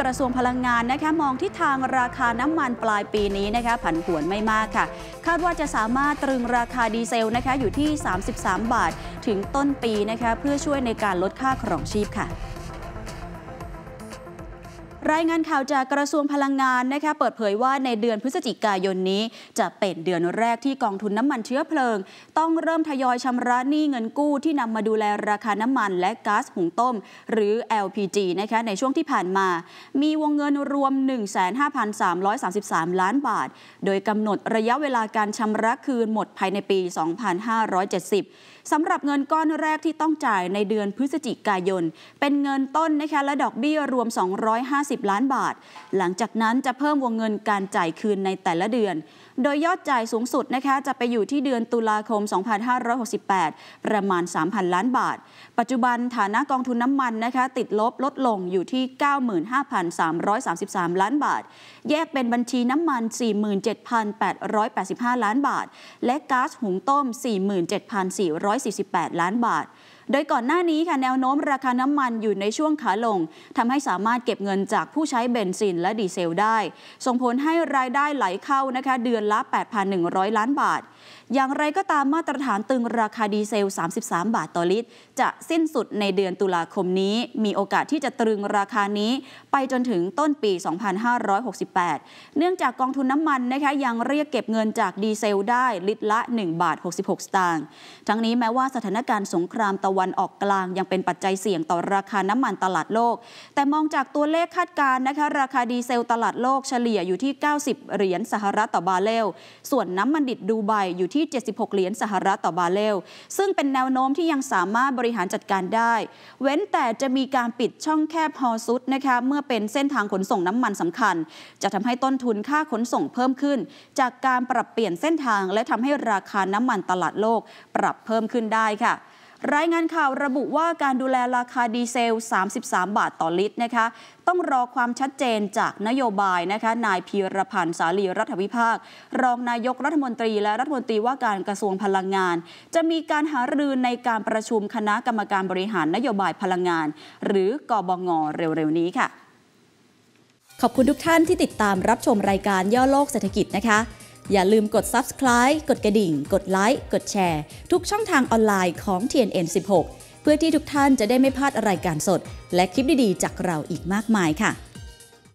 กระทรวงพลังงานนะคะมองทิศทางราคาน้ำมันปลายปีนี้นะคะ ผันผวนไม่มากค่ะ คาดว่าจะสามารถตรึงราคาดีเซลนะคะอยู่ที่ 33 บาท ถึงต้นปีนะคะเพื่อช่วยในการลดค่าครองชีพค่ะรายงานข่าวจากกระทรวงพลังงานนะคะเปิดเผยว่าในเดือนพฤศจิกายนนี้ จะเป็นเดือนแรกที่กองทุนน้ำมันเชื้อเพลิง ต้องเริ่มทยอยชำระหนี้เงินกู้ที่นำมาดูแลราคาน้ำมันและก๊าซหุงต้ม หรือ LPG นะคะในช่วงที่ผ่านมา มีวงเงินรวม 15,333 ล้านบาท โดยกำหนดระยะเวลาการชำระคืนหมดภายในปี 2570สำหรับเงินก้อนแรกที่ต้องจ่ายในเดือนพฤศจิกายน เป็นเงินต้นนะคะและดอกเบี้ยรวม 250 3 0ล้านบาท หลังจากนั้นจะเพิ่มวงเงินการจ่ายคืนในแต่ละเดือน โดยยอดจ่ายสูงสุดนะคะจะไปอยู่ที่เดือนตุลาคม 2568 ประมาณ 3,000 ล้านบาท ปัจจุบันฐานะกองทุนน้ำมันนะคะติดลบลดลงอยู่ที่ 95,333 ล้านบาท แยกเป็นบัญชีน้ำมัน 47,885 ล้านบาท และก๊าซหุงต้ม 47,448 ล้านบาทโดยก่อนหน้านี้ค่ะแนวโน้มราคาน้ำมันอยู่ในช่วงขาลงทำให้สามารถเก็บเงินจากผู้ใช้เบนซินและดีเซลได้ ส่งผลให้รายได้ไหลเข้านะคะเดือนละ 8,100 ล้านบาท อย่างไรก็ตามมาตรฐานตึงราคาดีเซล 33 บาทต่อลิตร จะสิ้นสุดในเดือนตุลาคมนี้ มีโอกาสที่จะตรึงราคานี้ไปจนถึงต้นปี 2568 เนื่องจากกองทุนน้ำมันนะคะยังเรียกเก็บเงินจากดีเซลได้ลิตรละ 1 บาท 66 สตางค์ทั้งนี้แม้ว่าสถานการณ์สงครามตะวันวันออกกลางยังเป็นปัจจัยเสี่ยงต่อราคาน้ำมันตลาดโลก แต่มองจากตัวเลขคาดการณ์นะคะ ราคาดีเซลตลาดโลกเฉลี่ยอยู่ที่ 90 เหรียญสหรัฐต่อบาเรล ส่วนน้ำมันดิบดูไบอยู่ที่ 76 เหรียญสหรัฐต่อบาเรล ซึ่งเป็นแนวโน้มที่ยังสามารถบริหารจัดการได้ เว้นแต่จะมีการปิดช่องแคบฮอซุดนะคะเมื่อเป็นเส้นทางขนส่งน้ำมันสำคัญ จะทำให้ต้นทุนค่าขนส่งเพิ่มขึ้น จากการปรับเปลี่ยนเส้นทางและทำให้ราคาน้ำมันตลาดโลกปรับเพิ่มขึ้นได้ค่ะรายงานข่าวระบุว่าการดูแลราคาดีเซล 33 บาทต่อลิตรนะคะ ต้องรอความชัดเจนจากนโยบายนะคะนายพีรพันธ์สาลีรัฐวิภาค รองนายกรัฐมนตรีและรัฐมนตรีว่าการกระทรวงพลังงาน จะมีการหารือในการประชุมคณะกรรมการบริหารนโยบายพลังงาน หรือกอบงเร็วๆ นี้ค่ะ ขอบคุณทุกท่านที่ติดตามรับชมรายการย่อโลกเศรษฐกิจนะคะอย่าลืมกด subscribe กดกระดิ่ง กดไลค์ กดแชร์ทุกช่องทางออนไลน์ของ TNN 16 เพื่อที่ทุกท่านจะได้ไม่พลาดรายการสด และคลิปดีๆ จากเราอีกมากมายค่ะ